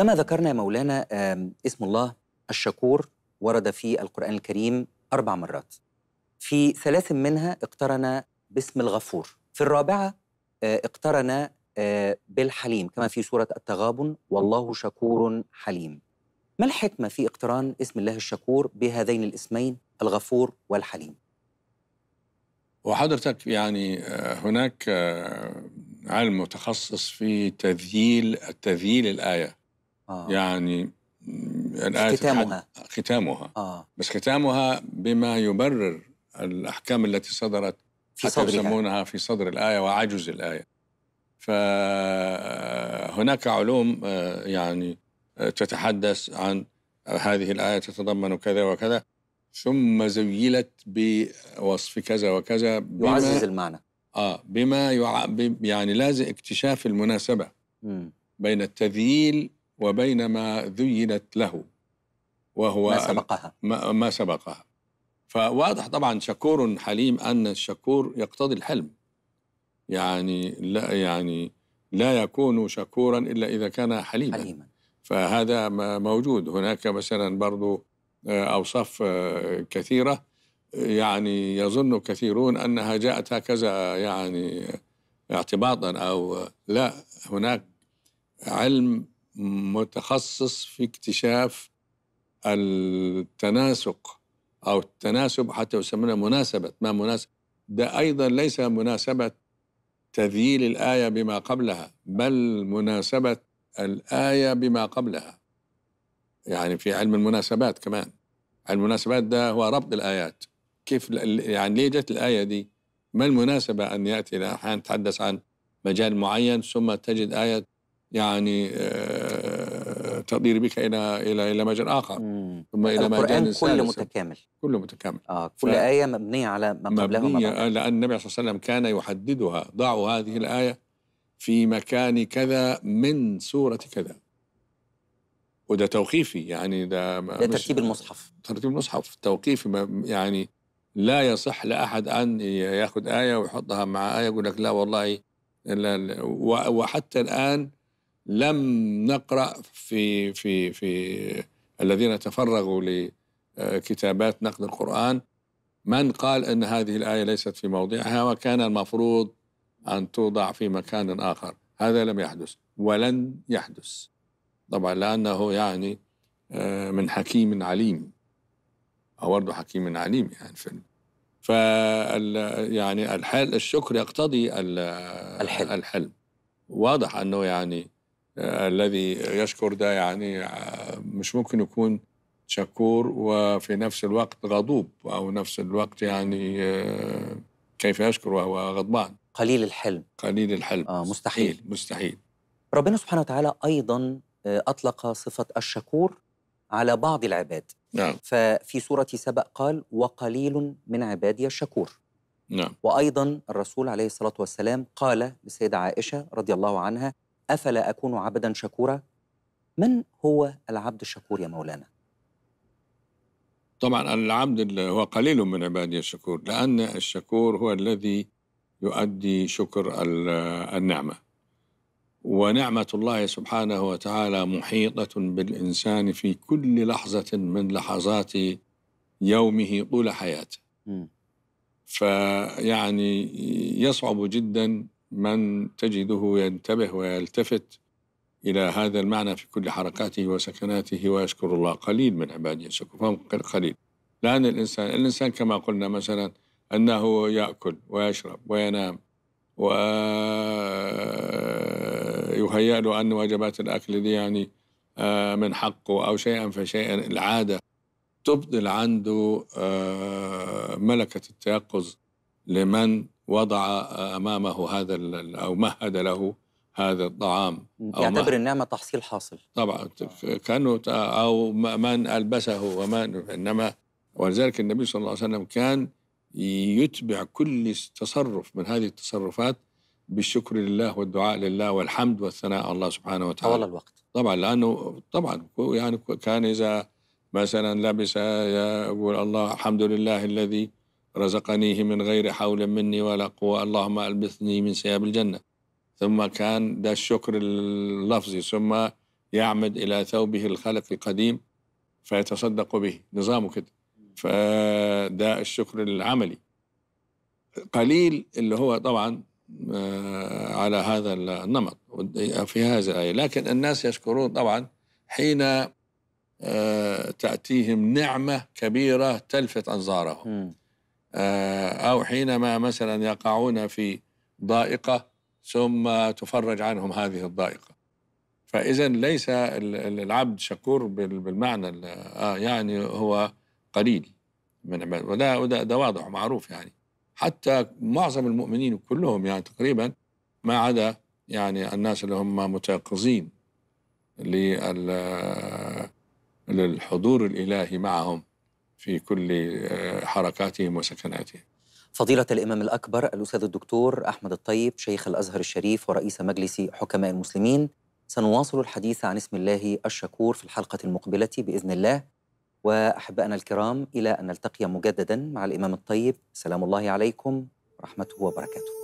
كما ذكرنا يا مولانا اسم الله الشكور ورد في القرآن الكريم أربع مرات في ثلاث منها اقترن باسم الغفور في الرابعة آه، اقترن آه، بالحليم كما في سورة التغابن والله شكور حليم ما الحكمة في اقتران اسم الله الشكور بهذين الاسمين الغفور والحليم وحضرتك يعني آه، هناك علم متخصص في تذييل التذييل الآية آه. يعني الآية ختامها ختامها آه. بس ختامها بما يبرر الأحكام التي صدرت في حتى يسمونها في صدر الآية وعجز الآية فهناك آه، علوم آه، يعني تتحدث عن هذه الآية تتضمن كذا وكذا ثم زيلت بوصف كذا وكذا بما يعزز المعنى اه بما يعني لازم اكتشاف المناسبه م. بين التذييل وبين ما ذينت له وهو ما سبقها ما سبقها فواضح طبعا شكور حليم ان الشكور يقتضي الحلم يعني لا يعني لا يكون شكورا الا اذا كان حليما, حليما. فهذا موجود هناك مثلا برضو آه، اوصاف آه، كثيره يعني يظن كثيرون انها جاءت هكذا يعني اعتباطا او لا هناك علم متخصص في اكتشاف التناسق أو التناسب حتى يسمونها مناسبة ما مناسب ده أيضا ليس مناسبة تذييل الآية بما قبلها بل مناسبة الآية بما قبلها يعني في علم المناسبات كمان المناسبات ده هو ربط الآيات كيف يعني ليه جت الآية دي ما المناسبة أن يأتي أحيانا تحدث عن مجال معين ثم تجد آية يعني آه، التقدير بك الى الى الى مجال اخر ثم الى مجال كله متكامل كله متكامل اه كل ف... ايه مبنيه على ما قبلها مبنيه لان النبي صلى الله عليه وسلم كان يحددها ضعوا هذه الايه في مكان كذا من سوره كذا وده توقيفي يعني ده ده ترتيب المصحف ترتيب المصحف توقيفي يعني لا يصح لاحد ان ياخذ ايه ويحطها مع ايه يقول لك لا والله لا وحتى الان لم نقرأ في في في الذين تفرغوا لكتابات نقد القرآن من قال أن هذه الآية ليست في موضعها وكان المفروض أن توضع في مكان آخر هذا لم يحدث ولن يحدث طبعا لأنه يعني آه، من حكيم عليم أو برضه حكيم عليم يعني في ف يعني الحل الشكر يقتضي الحلم الحلم واضح أنه يعني الذي يشكر ده يعني مش ممكن يكون شكور وفي نفس الوقت غضوب او نفس الوقت يعني آه، كيف يشكر وهو غضبان قليل الحلم قليل الحلم آه مستحيل مستحيل ربنا سبحانه وتعالى ايضا آه، اطلق صفه الشكور على بعض العباد نعم ففي سوره سبأ قال وقليل من عبادي الشكور نعم وايضا الرسول عليه الصلاه والسلام قال للسيده عائشه رضي الله عنها افلا اكون عبدا شكورا من هو العبد الشكور يا مولانا طبعا العبد هو قليل من عبادي الشكور لان الشكور هو الذي يؤدي شكر النعمه ونعمه الله سبحانه وتعالى محيطه بالانسان في كل لحظه من لحظات يومه طول حياته فيعني يصعب جدا من تجده ينتبه ويلتفت إلى هذا المعنى في كل حركاته وسكناته ويشكر الله قليل من عباده يشكر فهم قليل لأن الإنسان الإنسان كما قلنا مثلا أنه يأكل ويشرب وينام ويهيأ له أن وجبات الأكل دي يعني آه، من حقه أو شيئا فشيئا العادة تبطل عنده آه، ملكة التيقظ لمن وضع امامه هذا او مهد له هذا الطعام أو يعتبر النعمه تحصيل حاصل طبعا كانه او من البسه ومن انما ولذلك النبي صلى الله عليه وسلم كان يتبع كل تصرف من هذه التصرفات بالشكر لله والدعاء لله والحمد والثناء على الله سبحانه وتعالى طوال الوقت طبعا لانه طبعا يعني كان اذا مثلا لبس يقول الله الحمد لله الذي رزقنيه من غير حول مني ولا قوة اللهم ألبثني من ثياب الجنة ثم كان ده الشكر اللفظي ثم يعمد إلى ثوبه الخلق القديم فيتصدق به نظامه كده فده الشكر العملي قليل اللي هو طبعا آه، على هذا النمط في هذا الآية لكن الناس يشكرون طبعا حين آه، تأتيهم نعمة كبيرة تلفت أنظارهم آه، أو حينما مثلا يقعون في ضائقة ثم تفرج عنهم هذه الضائقة فإذا ليس العبد شكور بالمعنى آه، يعني هو قليل من عباده وده, ده واضح ومعروف يعني حتى معظم المؤمنين كلهم يعني تقريبا ما عدا يعني الناس اللي هم متيقظين للحضور الإلهي معهم في كل آه، حركاتهم وسكناتهم فضيلة الإمام الأكبر الأستاذ الدكتور أحمد الطيب شيخ الأزهر الشريف ورئيس مجلس حكماء المسلمين سنواصل الحديث عن اسم الله الشكور في الحلقة المقبلة بإذن الله وأحبائنا الكرام إلى أن نلتقي مجددا مع الإمام الطيب سلام الله عليكم ورحمته وبركاته